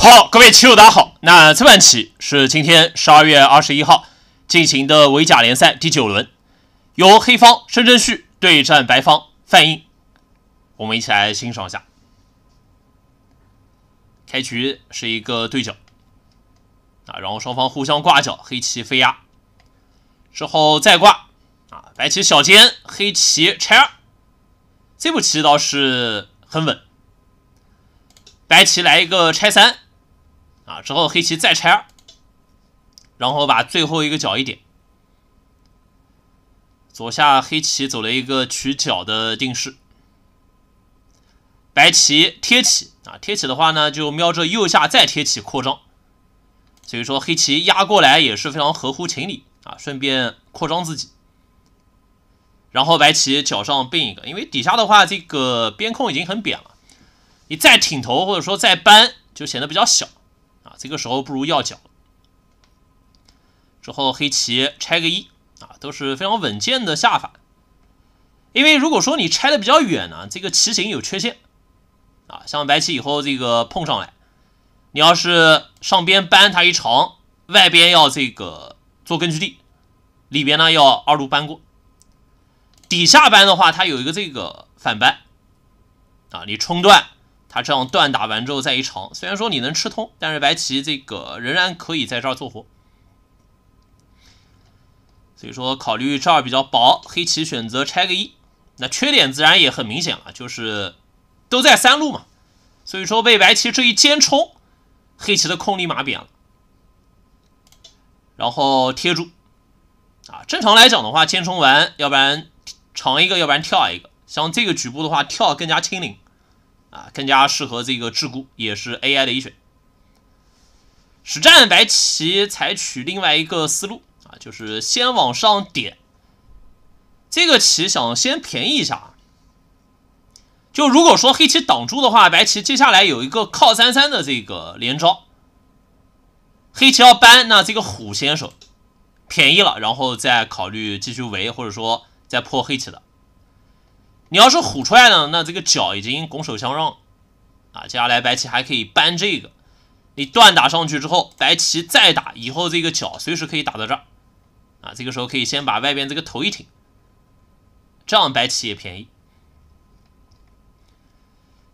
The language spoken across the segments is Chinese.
好，各位棋友，大家好。那这盘棋是今天十二月二十一号进行的围甲联赛第九轮，由黑方申真旭对战白方范英，我们一起来欣赏一下。开局是一个对角，啊，然后双方互相挂角，黑棋飞压，之后再挂，啊，白棋小尖，黑棋拆二，这步棋倒是很稳。白棋来一个拆三。啊！之后黑棋再拆二，然后把最后一个角一点。左下黑棋走了一个取角的定式，白棋贴起啊，贴起的话呢，就瞄着右下再贴起扩张。所以说黑棋压过来也是非常合乎情理啊，顺便扩张自己。然后白棋角上备一个，因为底下的话这个边空已经很扁了，你再挺头或者说再搬就显得比较小。这个时候不如要角，之后黑棋拆个一啊，都是非常稳健的下法。因为如果说你拆的比较远呢，这个棋形有缺陷啊，像白棋以后这个碰上来，你要是上边搬它一长，外边要这个做根据地，里边呢要二路搬过，底下搬的话它有一个这个反搬啊，你冲断。他这样断打完之后再一长，虽然说你能吃通，但是白棋这个仍然可以在这儿做活。所以说，考虑这儿比较薄，黑棋选择拆个一，那缺点自然也很明显了，就是都在三路嘛。所以说被白棋这一尖冲，黑棋的空力马扁了，然后贴住。啊，正常来讲的话，尖冲完，要不然长一个，要不然跳一个。像这个局部的话，跳更加轻灵。啊，更加适合这个桎梏，也是 AI 的一选。实战白棋采取另外一个思路啊，就是先往上点。这个棋想先便宜一下啊。就如果说黑棋挡住的话，白棋接下来有一个靠三三的这个连招。黑棋要搬，那这个虎先手便宜了，然后再考虑继续围，或者说再破黑棋的。你要是虎踹呢，那这个角已经拱手相让了啊！接下来白棋还可以扳这个，你断打上去之后，白棋再打以后，这个角随时可以打到这儿啊！这个时候可以先把外边这个头一挺，这样白棋也便宜。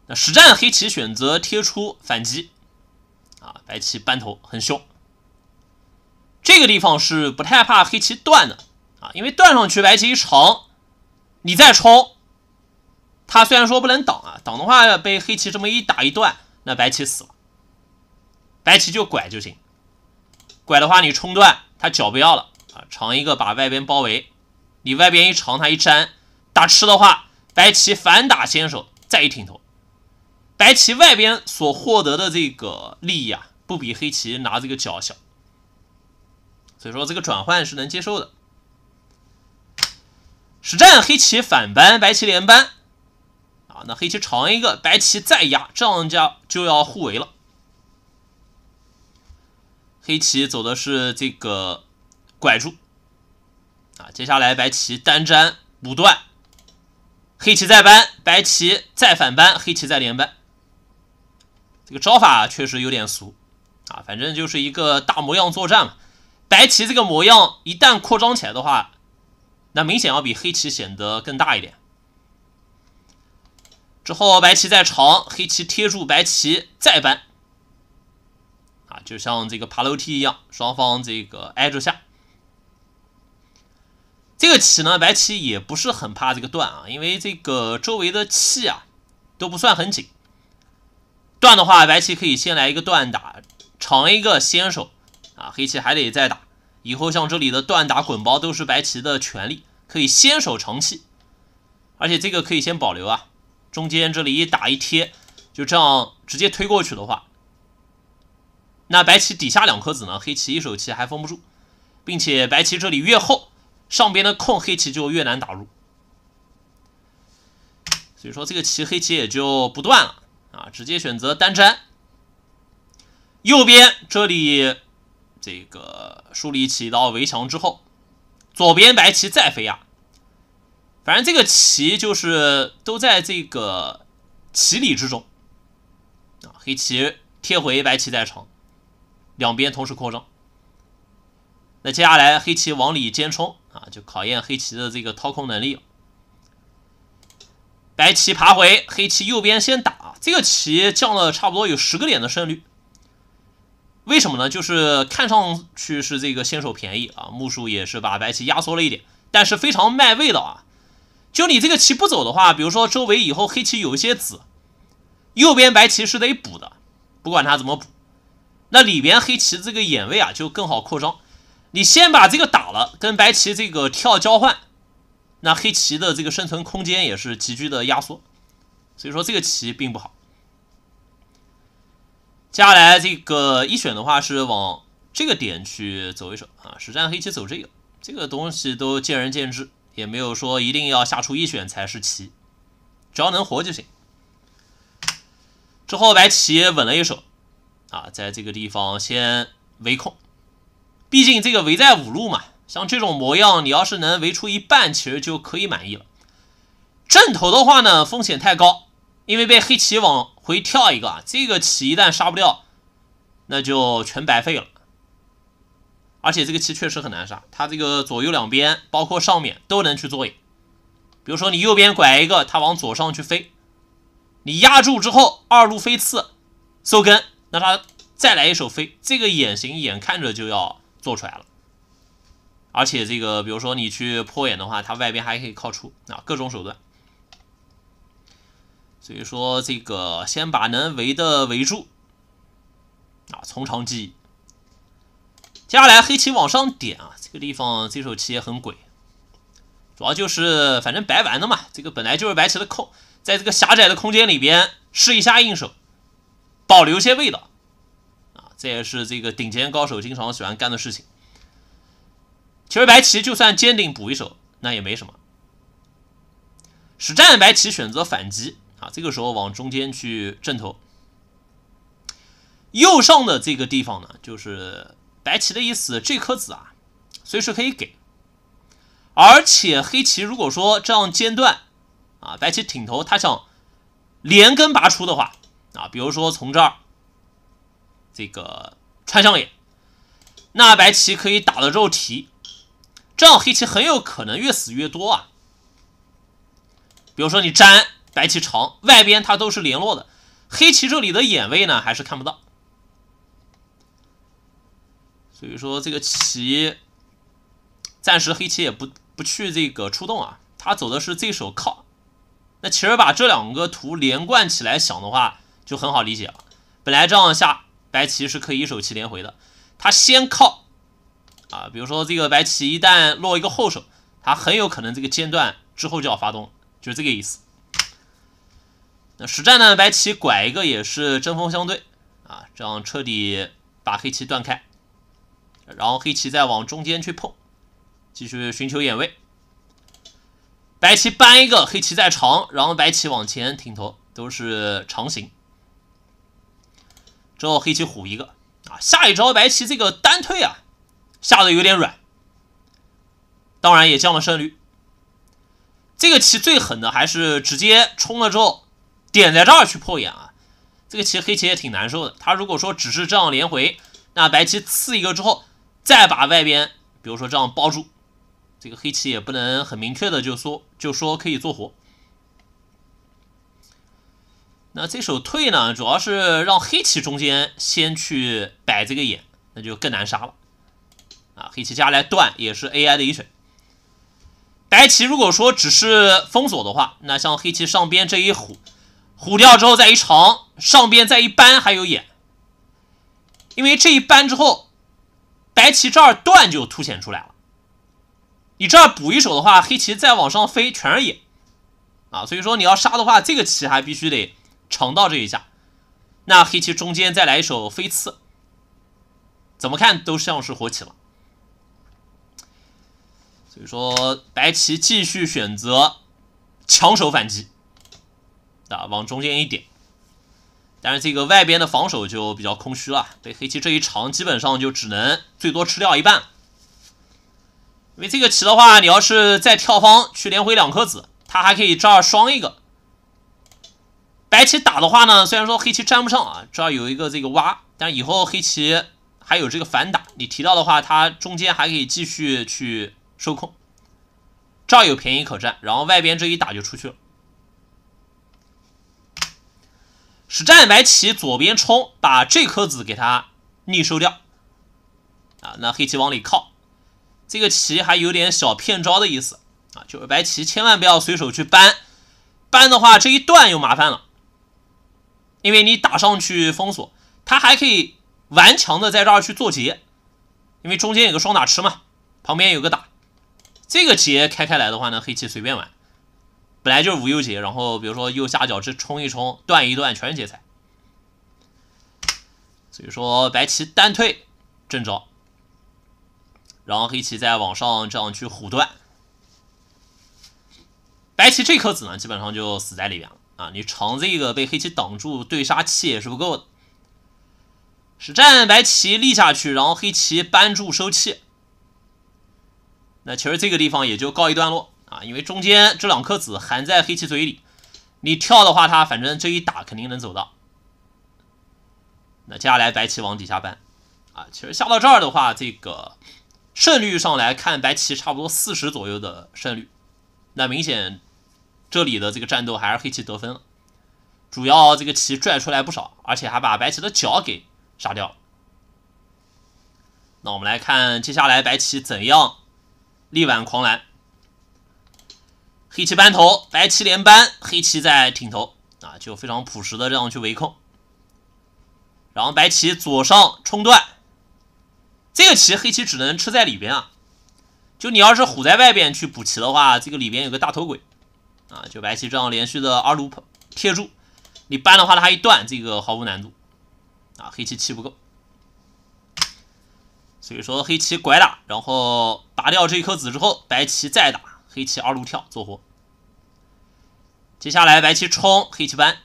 那实战黑棋选择贴出反击啊，白棋扳头很凶，这个地方是不太怕黑棋断的啊，因为断上去白棋一长，你再冲。他虽然说不能挡啊，挡的话要被黑棋这么一打一段，那白棋死了，白棋就拐就行，拐的话你冲断，他脚不要了啊，长一个把外边包围，你外边一长，他一粘，打吃的话，白棋反打先手，再一挺头，白棋外边所获得的这个利益啊，不比黑棋拿这个脚小，所以说这个转换是能接受的。实战黑棋反扳，白棋连扳。啊，那黑棋长一个，白棋再压，这样家就要互围了。黑棋走的是这个拐住，啊，接下来白棋单粘五段，黑棋再扳，白棋再反扳，黑棋再连扳。这个招法确实有点俗，啊，反正就是一个大模样作战嘛。白棋这个模样一旦扩张起来的话，那明显要比黑棋显得更大一点。之后，白棋再长，黑棋贴住白棋再扳，啊，就像这个爬楼梯一样，双方这个挨着下。这个棋呢，白棋也不是很怕这个断啊，因为这个周围的气啊都不算很紧。断的话，白棋可以先来一个断打，长一个先手啊。黑棋还得再打，以后像这里的断打滚包都是白棋的权利，可以先手长气，而且这个可以先保留啊。中间这里一打一贴，就这样直接推过去的话，那白棋底下两颗子呢？黑棋一手棋还封不住，并且白棋这里越厚，上边的空黑棋就越难打入。所以说这个棋黑棋也就不断了啊！直接选择单粘，右边这里这个树立起一道围墙之后，左边白棋再飞啊。反正这个棋就是都在这个棋理之中啊，黑棋贴回，白棋再冲，两边同时扩张。那接下来黑棋往里尖冲啊，就考验黑棋的这个掏空能力。白棋爬回，黑棋右边先打，这个棋降了差不多有十个点的胜率。为什么呢？就是看上去是这个先手便宜啊，木数也是把白棋压缩了一点，但是非常卖味道啊。就你这个棋不走的话，比如说周围以后黑棋有一些子，右边白棋是得补的，不管他怎么补，那里边黑棋这个眼位啊就更好扩张。你先把这个打了，跟白棋这个跳交换，那黑棋的这个生存空间也是急剧的压缩，所以说这个棋并不好。接下来这个一选的话是往这个点去走一手啊，实战黑棋走这个，这个东西都见仁见智。也没有说一定要下出一选才是棋，只要能活就行。之后白棋稳了一手，啊，在这个地方先围控，毕竟这个围在五路嘛，像这种模样，你要是能围出一半，其实就可以满意了。正头的话呢，风险太高，因为被黑棋往回跳一个啊，这个棋一旦杀不掉，那就全白费了。而且这个棋确实很难杀，它这个左右两边包括上面都能去做眼。比如说你右边拐一个，它往左上去飞，你压住之后二路飞刺收根，那它再来一手飞，这个眼型眼看着就要做出来了。而且这个比如说你去破眼的话，它外边还可以靠出啊各种手段。所以说这个先把能围的围住啊，从长计议。接下来黑棋往上点啊，这个地方这手棋也很鬼，主要就是反正白玩的嘛，这个本来就是白棋的空，在这个狭窄的空间里边试一下应手，保留些味道啊，这也是这个顶尖高手经常喜欢干的事情。其实白棋就算坚定补一手，那也没什么。实战白棋选择反击啊，这个时候往中间去正头，右上的这个地方呢，就是。白棋的意思，这颗子啊，随时可以给。而且黑棋如果说这样间断啊，白棋挺头，他想连根拔出的话啊，比如说从这儿这个穿上眼，那白棋可以打的肉提，这样黑棋很有可能越死越多啊。比如说你粘白棋长外边，它都是联络的，黑棋这里的眼位呢，还是看不到。比如说这个棋，暂时黑棋也不不去这个出动啊，他走的是这手靠。那其实把这两个图连贯起来想的话，就很好理解了。本来这样下，白棋是可以一手棋连回的。他先靠啊，比如说这个白棋一旦落一个后手，他很有可能这个间断之后就要发动，就是这个意思。那实战呢，白棋拐一个也是针锋相对啊，这样彻底把黑棋断开。然后黑棋再往中间去碰，继续寻求眼位。白棋搬一个，黑棋再长，然后白棋往前挺头，都是长形。之后黑棋虎一个啊，下一招白棋这个单退啊，下的有点软，当然也降了胜率。这个棋最狠的还是直接冲了之后，点在这儿去破眼啊。这个棋黑棋也挺难受的，他如果说只是这样连回，那白棋刺一个之后。再把外边，比如说这样包住，这个黑棋也不能很明确的就说，就说可以做活。那这手退呢，主要是让黑棋中间先去摆这个眼，那就更难杀了。啊，黑棋加来断也是 AI 的一选。白棋如果说只是封锁的话，那像黑棋上边这一虎，虎掉之后再一长，上边再一扳还有眼，因为这一扳之后。白棋这儿断就凸显出来了，你这儿补一手的话，黑棋再往上飞全是野，啊，所以说你要杀的话，这个棋还必须得尝到这一下。那黑棋中间再来一手飞刺，怎么看都像是活棋了。所以说白棋继续选择抢手反击，啊，往中间一点。但是这个外边的防守就比较空虚了，对黑棋这一长，基本上就只能最多吃掉一半。因为这个棋的话，你要是再跳方去连回两颗子，它还可以这儿双一个。白棋打的话呢，虽然说黑棋粘不上啊，这儿有一个这个挖，但以后黑棋还有这个反打，你提到的话，它中间还可以继续去收控，这儿有便宜可占，然后外边这一打就出去了。实战白棋左边冲，把这颗子给它逆收掉啊！那黑棋往里靠，这个棋还有点小骗招的意思啊！就是白棋千万不要随手去搬，搬的话这一段又麻烦了，因为你打上去封锁，它还可以顽强的在这儿去做劫，因为中间有个双打吃嘛，旁边有个打，这个劫开开来的话呢，黑棋随便玩。本来就是无忧解，然后比如说右下角这冲一冲断一断全是劫财。所以说白棋单退正着，然后黑棋再往上这样去虎断，白棋这颗子呢基本上就死在里边了啊！你长这个被黑棋挡住对杀气也是不够的，实战白棋立下去，然后黑棋扳住收气，那其实这个地方也就告一段落。啊，因为中间这两颗子含在黑棋嘴里，你跳的话，它反正这一打肯定能走到。那接下来白棋往底下搬，啊，其实下到这儿的话，这个胜率上来看，白棋差不多四十左右的胜率，那明显这里的这个战斗还是黑棋得分了，主要这个棋拽出来不少，而且还把白棋的脚给杀掉了。那我们来看接下来白棋怎样力挽狂澜。黑棋扳头，白棋连扳，黑棋在挺头啊，就非常朴实的这样去围控。然后白棋左上冲断，这个棋黑棋只能吃在里边啊。就你要是虎在外边去补棋的话，这个里边有个大头鬼啊。就白棋这样连续的二路贴住，你扳的话它一断，这个毫无难度啊。黑棋气不够，所以说黑棋拐打，然后拔掉这一颗子之后，白棋再打。黑棋二路跳做活，接下来白棋冲黑棋扳，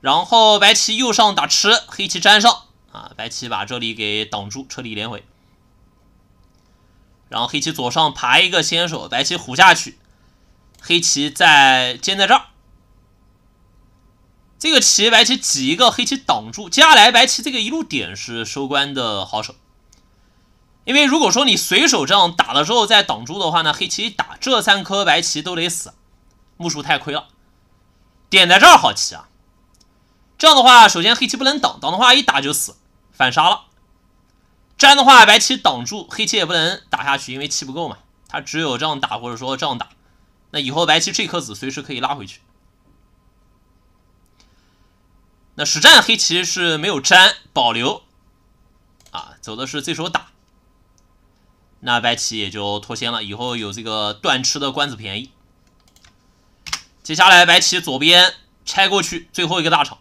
然后白棋右上打吃，黑棋粘上啊，白棋把这里给挡住，彻底连回。然后黑棋左上爬一个先手，白棋虎下去，黑棋在尖在这儿，这个棋白棋挤一个，黑棋挡住。接下来白棋这个一路点是收官的好手。因为如果说你随手这样打了之后再挡住的话呢，黑棋一打，这三颗白棋都得死，目数太亏了。点在这儿好棋啊，这样的话，首先黑棋不能挡，挡的话一打就死，反杀了。粘的话，白棋挡住，黑棋也不能打下去，因为气不够嘛。他只有这样打，或者说这样打，那以后白棋这颗子随时可以拉回去。那实战黑棋是没有粘，保留啊，走的是最手打。那白棋也就脱先了，以后有这个断吃的官子便宜。接下来白棋左边拆过去，最后一个大场，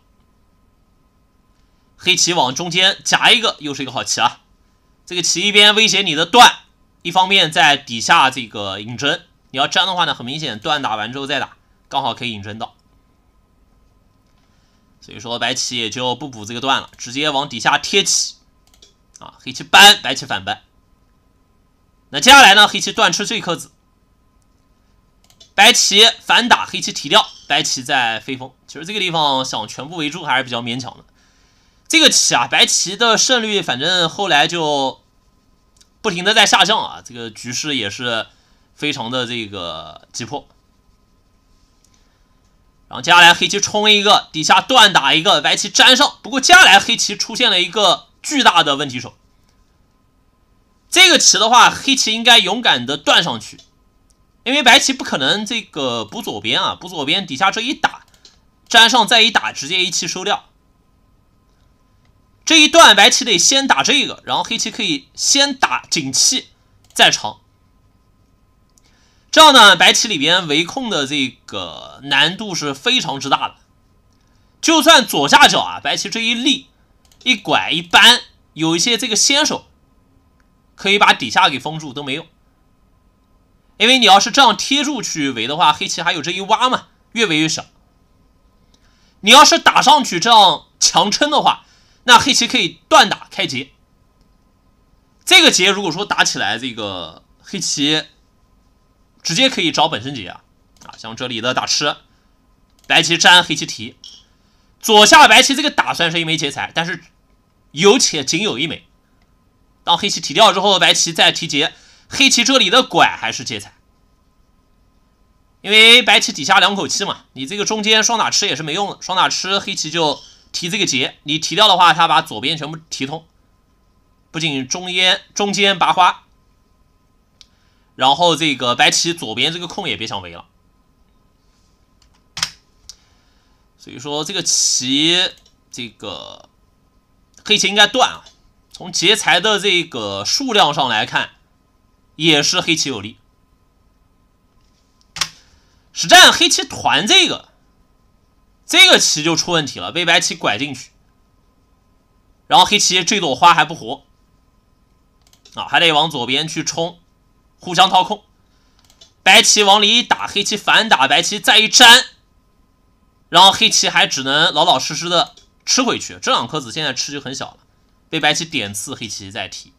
黑棋往中间夹一个，又是一个好棋啊！这个棋一边威胁你的断，一方面在底下这个引针，你要粘的话呢，很明显断打完之后再打，刚好可以引针到。所以说白棋也就不补这个断了，直接往底下贴起。啊，黑棋扳，白棋反扳。那接下来呢？黑棋断吃这颗子，白棋反打，黑棋提掉，白棋再飞风。其实这个地方想全部围住还是比较勉强的。这个棋啊，白棋的胜率反正后来就不停的在下降啊，这个局势也是非常的这个急迫。然后接下来黑棋冲一个，底下断打一个，白棋粘上。不过接下来黑棋出现了一个巨大的问题手。这个棋的话，黑棋应该勇敢的断上去，因为白棋不可能这个补左边啊，补左边底下这一打，粘上再一打，直接一气收掉。这一段白棋得先打这个，然后黑棋可以先打紧气再长。这样呢，白棋里边围控的这个难度是非常之大的，就算左下角啊，白棋这一立一拐一扳，有一些这个先手。可以把底下给封住都没用，因为你要是这样贴住去围的话，黑棋还有这一挖嘛，越围越小。你要是打上去这样强撑的话，那黑棋可以断打开劫。这个劫如果说打起来，这个黑棋直接可以找本身劫啊啊，像这里的打吃，白棋粘黑棋提，左下白棋这个打算是一枚劫财，但是有且仅有一枚。当黑棋提掉之后，白棋再提劫，黑棋这里的拐还是劫材，因为白棋底下两口气嘛，你这个中间双打吃也是没用的，双打吃黑棋就提这个劫，你提掉的话，他把左边全部提通，不仅中间中间拔花，然后这个白棋左边这个空也别想围了，所以说这个棋，这个黑棋应该断啊。从劫财的这个数量上来看，也是黑棋有利。实战黑棋团这个，这个棋就出问题了，被白棋拐进去。然后黑棋这朵花还不活，啊，还得往左边去冲，互相掏空。白棋往里一打，黑棋反打白棋再一粘，然后黑棋还只能老老实实的吃回去。这两颗子现在吃就很小了。被白棋点刺，黑棋再提，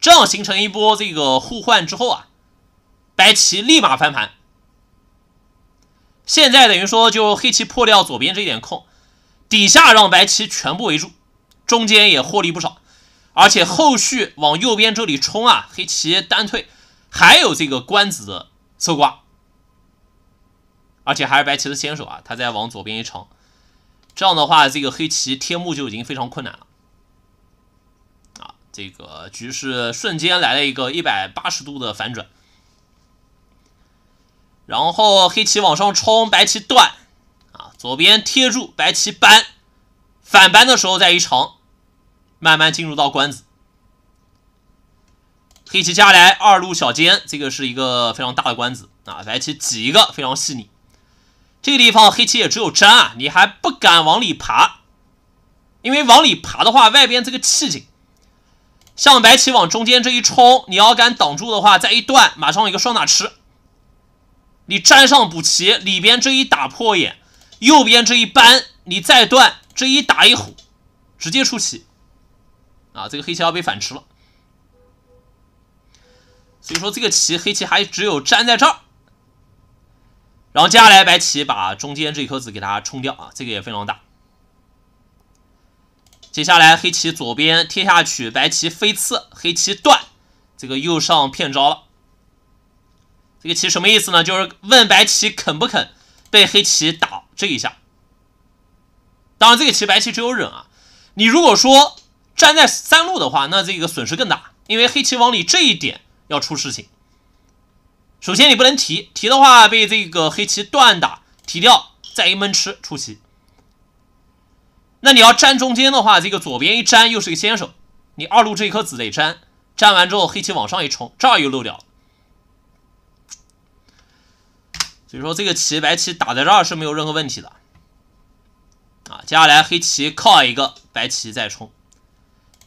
这样形成一波这个互换之后啊，白棋立马翻盘。现在等于说就黑棋破掉左边这一点空，底下让白棋全部围住，中间也获利不少，而且后续往右边这里冲啊，黑棋单退，还有这个官子的搜刮，而且还是白棋的先手啊，他再往左边一长，这样的话这个黑棋贴目就已经非常困难了。这个局势瞬间来了一个一百八十度的反转，然后黑棋往上冲，白棋断，啊，左边贴住，白棋扳，反扳的时候再一长，慢慢进入到关子。黑棋下来二路小尖，这个是一个非常大的关子啊，白棋挤一个非常细腻。这个地方黑棋也只有粘啊，你还不敢往里爬，因为往里爬的话，外边这个气紧。像白棋往中间这一冲，你要敢挡住的话，再一断，马上一个双打吃。你粘上补棋，里边这一打破眼，右边这一扳，你再断，这一打一虎，直接出棋。啊，这个黑棋要被反吃了。所以说，这个棋黑棋还只有粘在这儿。然后接下来白棋把中间这颗子给它冲掉啊，这个也非常大。接下来黑棋左边贴下去，白棋飞刺，黑棋断，这个又上骗招了。这个棋什么意思呢？就是问白棋肯不肯被黑棋打这一下。当然，这个棋白棋只有忍啊。你如果说站在三路的话，那这个损失更大，因为黑棋往里这一点要出事情。首先你不能提，提的话被这个黑棋断打，提掉再一闷吃出棋。那你要粘中间的话，这个左边一粘又是个先手，你二路这一颗子得粘，粘完之后黑棋往上一冲，这儿又漏掉了。所以说这个棋白棋打在这儿是没有任何问题的，啊，接下来黑棋靠一个，白棋再冲，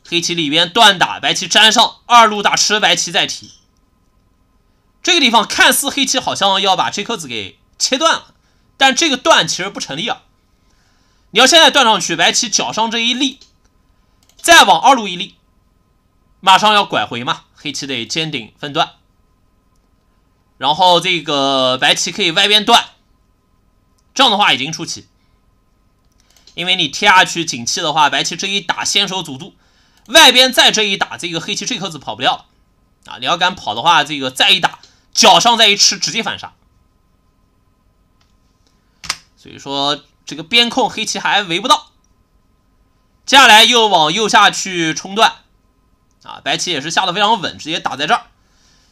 黑棋里边断打，白棋粘上二路打吃，白棋再提。这个地方看似黑棋好像要把这颗子给切断了，但这个断其实不成立啊。你要现在断上去，白棋脚上这一立，再往二路一立，马上要拐回嘛，黑棋得尖顶分段。然后这个白棋可以外边断，这样的话已经出棋。因为你贴下去紧气的话，白棋这一打先手阻住，外边再这一打，这个黑棋这颗子跑不掉，啊，你要敢跑的话，这个再一打脚上再一吃，直接反杀。所以说。这个边控黑棋还围不到，接下来又往右下去冲断，啊，白棋也是下的非常稳，直接打在这儿。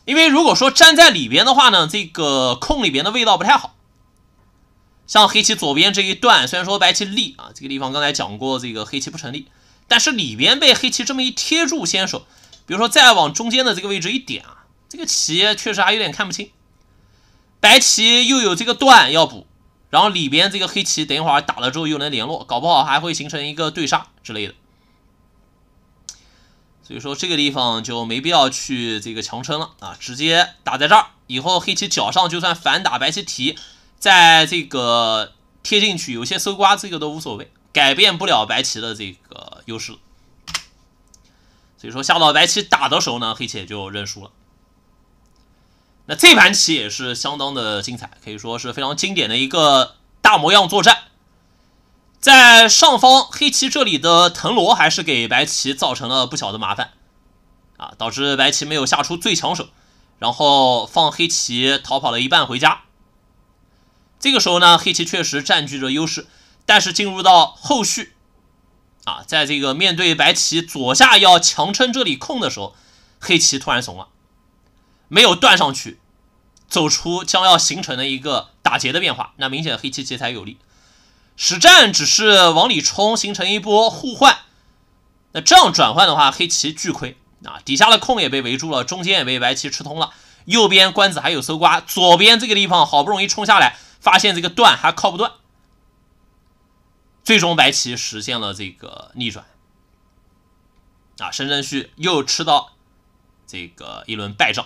因为如果说站在里边的话呢，这个空里边的味道不太好。像黑棋左边这一段，虽然说白棋立啊，这个地方刚才讲过，这个黑棋不成立，但是里边被黑棋这么一贴住，先手，比如说再往中间的这个位置一点啊，这个棋确实还有点看不清。白棋又有这个断要补。然后里边这个黑棋等一会儿打了之后又能联络，搞不好还会形成一个对杀之类的。所以说这个地方就没必要去这个强撑了啊，直接打在这儿，以后黑棋角上就算反打白棋提，在这个贴进去有些搜刮，这个都无所谓，改变不了白棋的这个优势。所以说下到白棋打的时候呢，黑棋也就认输了。那这盘棋也是相当的精彩，可以说是非常经典的一个大模样作战。在上方黑棋这里的藤萝还是给白棋造成了不小的麻烦啊，导致白棋没有下出最强手，然后放黑棋逃跑了一半回家。这个时候呢，黑棋确实占据着优势，但是进入到后续啊，在这个面对白棋左下要强撑这里空的时候，黑棋突然怂了。没有断上去，走出将要形成的一个打劫的变化，那明显黑棋劫财有利，实战只是往里冲，形成一波互换，那这样转换的话，黑棋巨亏啊，底下的空也被围住了，中间也被白棋吃通了，右边官子还有搜刮，左边这个地方好不容易冲下来，发现这个断还靠不断，最终白棋实现了这个逆转，啊，申真旭又吃到这个一轮败仗。